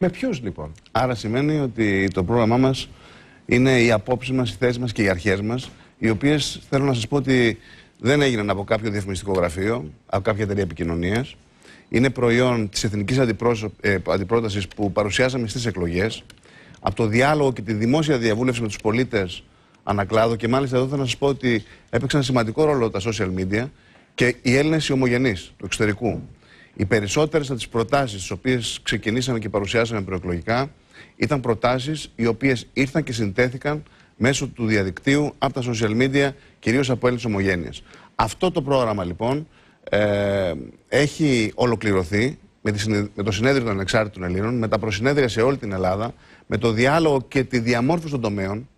Με ποιους λοιπόν. Άρα σημαίνει ότι το πρόγραμμά μας είναι οι απόψεις μας, οι θέσεις μας και οι αρχές μας, οι οποίες θέλω να σας πω ότι δεν έγιναν από κάποιο διαφημιστικό γραφείο, από κάποια εταιρεία επικοινωνίας. Είναι προϊόν της εθνικής ε, αντιπρότασης που παρουσιάσαμε στις εκλογές. Από το διάλογο και τη δημόσια διαβούλευση με τους πολίτες ανακλάδο και μάλιστα εδώ θέλω να σας πω ότι έπαιξαν σημαντικό ρόλο τα social media και οι Έλληνες οι του εξωτερικού. Οι περισσότερες από τις προτάσεις, τις οποίες ξεκινήσαμε και παρουσιάσαμε προεκλογικά, ήταν προτάσεις οι οποίες ήρθαν και συντέθηκαν μέσω του διαδικτύου, από τα social media, κυρίως από Έλληνες ομογένειες. Αυτό το πρόγραμμα λοιπόν ε, έχει ολοκληρωθεί με, τη, με το συνέδριο των Ανεξάρτητων Ελλήνων, με τα προσυνέδρια σε όλη την Ελλάδα, με το διάλογο και τη διαμόρφωση των τομέων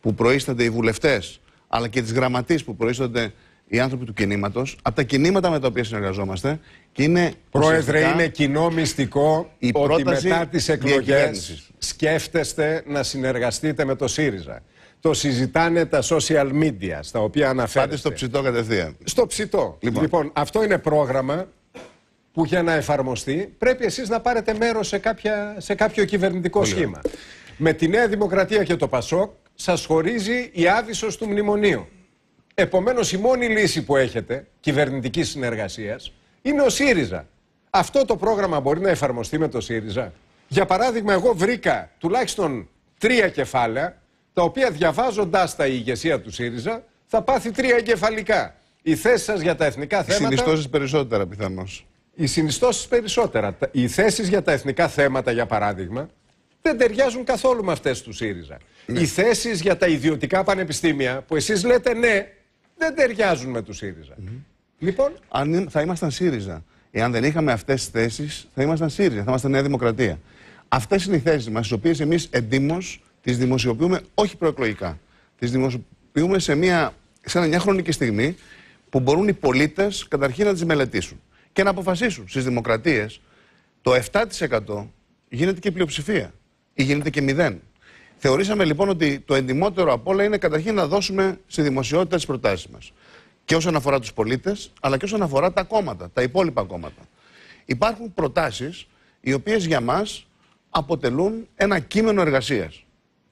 που προείστανται οι βουλευτές, αλλά και τις γραμματείς που προείστανται οι άνθρωποι του κινήματος, από τα κινήματα με τα οποία συνεργαζόμαστε και είναι. Πρόεδρε, είναι κοινό μυστικό ότι μετά τις εκλογές σκέφτεστε να συνεργαστείτε με το ΣΥΡΙΖΑ. Το συζητάνε τα social media στα οποία αναφέρεστε. Πάτε στο ψητό κατευθείαν. Στο ψητό. Λοιπόν. λοιπόν, αυτό είναι πρόγραμμα που για να εφαρμοστεί πρέπει εσείς να πάρετε μέρος σε, σε κάποιο κυβερνητικό σχήμα. Με τη Νέα Δημοκρατία και το ΠΑΣΟΚ σας χωρίζει η άδεισος του μνημονίου. Επομένως, η μόνη λύση που έχετε κυβερνητική συνεργασίας είναι ο ΣΥΡΙΖΑ. Αυτό το πρόγραμμα μπορεί να εφαρμοστεί με το ΣΥΡΙΖΑ. Για παράδειγμα, εγώ βρήκα τουλάχιστον τρία κεφάλαια, τα οποία διαβάζοντάς τα ηγεσία του ΣΥΡΙΖΑ θα πάθει τρία εγκεφαλικά. Η θέση σας για τα εθνικά θέματα. Οι συνιστώσεις περισσότερα πιθανώς. Οι συνιστώσεις περισσότερα. Οι θέσεις για τα εθνικά θέματα, για παράδειγμα, δεν ταιριάζουν καθόλου με αυτές του ΣΥΡΙΖΑ. Ναι. Οι θέσεις για τα ιδιωτικά πανεπιστήμια, που εσείς λέτε ναι, δεν ταιριάζουν με τους ΣΥΡΙΖΑ. mm Λοιπόν. Αν θα ήμασταν ΣΥΡΙΖΑ, εάν δεν είχαμε αυτές τις θέσεις, θα ήμασταν ΣΥΡΙΖΑ, θα ήμασταν Νέα Δημοκρατία. Αυτές είναι οι θέσεις μας, τις οποίες εμείς εντύμως τις δημοσιοποιούμε όχι προεκλογικά. Τις δημοσιοποιούμε σε μια, σε μια χρονική στιγμή που μπορούν οι πολίτες καταρχήν να τις μελετήσουν και να αποφασίσουν. Στις δημοκρατίες το 7% γίνεται και πλειοψηφία ή γίνεται και 0. Θεωρήσαμε λοιπόν ότι το εντιμότερο απ' όλα είναι καταρχήν να δώσουμε στη δημοσιότητα τις προτάσεις μας. Και όσον αφορά τους πολίτες, αλλά και όσον αφορά τα κόμματα, τα υπόλοιπα κόμματα. Υπάρχουν προτάσεις οι οποίες για μας αποτελούν ένα κείμενο εργασίας.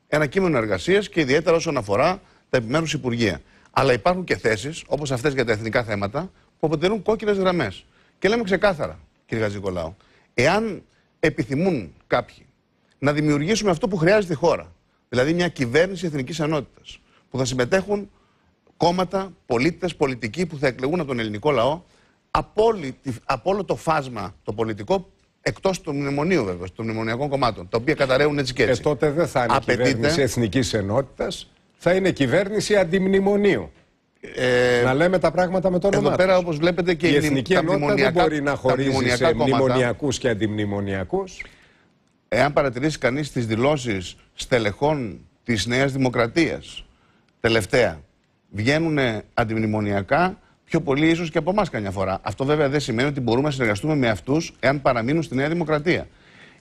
Ένα κείμενο εργασίας και ιδιαίτερα όσον αφορά τα επιμέρους υπουργεία. Αλλά υπάρχουν και θέσεις, όπως αυτές για τα εθνικά θέματα, που αποτελούν κόκκινες γραμμές. Και λέμε ξεκάθαρα, κύριε Γαζικολάου, εάν επιθυμούν κάποιοι να δημιουργήσουμε αυτό που χρειάζεται η χώρα. Δηλαδή μια κυβέρνηση εθνικής ενότητα. Που θα συμμετέχουν κόμματα, πολίτες, πολιτικοί που θα εκλεγούν από τον ελληνικό λαό από, όλη, από όλο το φάσμα το πολιτικό Εκτός του μνημονίου, βέβαια, των μνημονιακών κομμάτων, τα οποία καταραίουν έτσι και ε, έτσι. Ε, τότε δεν θα είναι κυβέρνηση εθνικής ενότητας, θα είναι κυβέρνηση αντιμνημονίου. Ε, να λέμε τα πράγματα με τον όνομά Εδώ πέρα, όπως βλέπετε, και η εθνική ενότητα δεν μπορεί να χωρίζει σε μνημονιακούς και αντιμνημονιακούς. Εάν παρατηρήσει κανείς τις δηλώσεις στελεχών της Νέας Δημοκρατίας τελευταία, βγαίνουν αντιμνημονιακά πιο πολύ ίσως και από εμάς καμιά φορά. Αυτό βέβαια δεν σημαίνει ότι μπορούμε να συνεργαστούμε με αυτούς εάν παραμείνουν στη Νέα Δημοκρατία.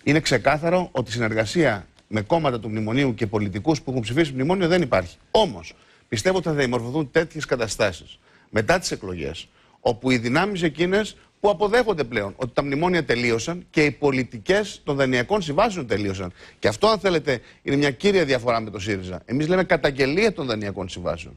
Είναι ξεκάθαρο ότι συνεργασία με κόμματα του μνημονίου και πολιτικούς που έχουν ψηφίσει μνημόνιο δεν υπάρχει. Όμως, πιστεύω ότι θα διαμορφωθούν τέτοιες καταστάσεις μετά τις εκλογές, όπου οι δυνάμεις εκείνες που αποδέχονται πλέον ότι τα μνημόνια τελείωσαν και οι πολιτικές των δανειακών συμβάσεων τελείωσαν. Και αυτό, αν θέλετε, είναι μια κύρια διαφορά με το ΣΥΡΙΖΑ. Εμείς λέμε καταγγελία των δανειακών συμβάσεων.